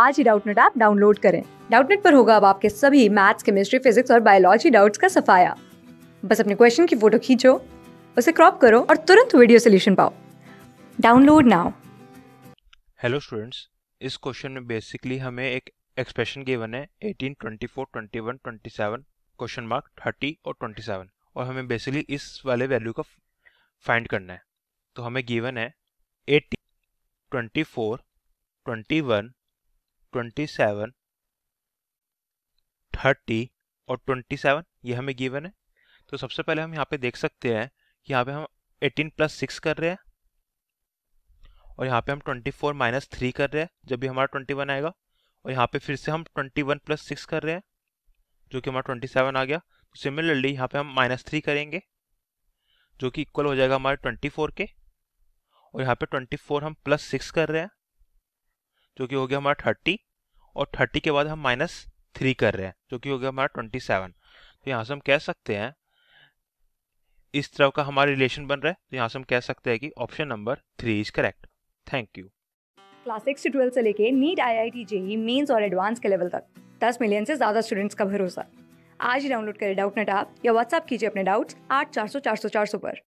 आज ही Doubtnut app download करें डाउटनेट पर होगा अब आपके सभी मैथ्स केमिस्ट्री फिजिक्स और बायोलॉजी डाउट्स का सफाया बस अपने क्वेश्चन की फोटो खींचो उसे क्रॉप करो और तुरंत वीडियो सोल्यूशन पाओ डाउनलोड नाउ हेलो स्टूडेंट्स इस क्वेश्चन में बेसिकली हमें एक एक्सप्रेशन गिवन है 18, 24, 21, 27, क्वेश्चन मार्क 30 और 27 और हमें बेसिकली इस वाले वैल्यू का फाइंड करना है तो हमें गिवन है 18, 24, 21, सेवन थर्टी और ट्वेंटी सेवन ये हमें गिवन है तो सबसे पहले हम यहाँ पे देख सकते हैं कि यहाँ पे हम एटीन प्लस सिक्स कर रहे हैं और यहाँ पे हम ट्वेंटी फोर माइनस थ्री कर रहे हैं जब भी हमारा ट्वेंटी वन आएगा और यहाँ पे फिर से हम ट्वेंटी वन प्लस सिक्स कर रहे हैं जो कि हमारा ट्वेंटी सेवन आ गया तो सिमिलरली यहाँ पे हम माइनस थ्री करेंगे जो कि इक्वल हो जाएगा हमारे ट्वेंटी फोर के और यहाँ पे फोर हम प्लस सिक्स कर रहे हैं जो कि हो गया हमारा थर्टी और थर्टी के बाद हम माइनस थ्री कर रहे हैं जो कि हो गया हमारा ट्वेंटी सेवन तो यहाँ से हम कह सकते हैं इस तरह का हमारा रिलेशन बन रहा है तो यहाँ से हम कह सकते हैं कि option number three is correct thank you class six से ट्वेल्थ से लेके NEET I I T JEE mains और एडवांस के लेवल तक दस मिलियन से ज्यादा स्टूडेंट्स का भरोसा आज ही डाउनलोड करें डाउट नेट आप या व्हाट्सअप कीजिए अपने डाउट्स आठ चार सौ चार सौ चार सौ पर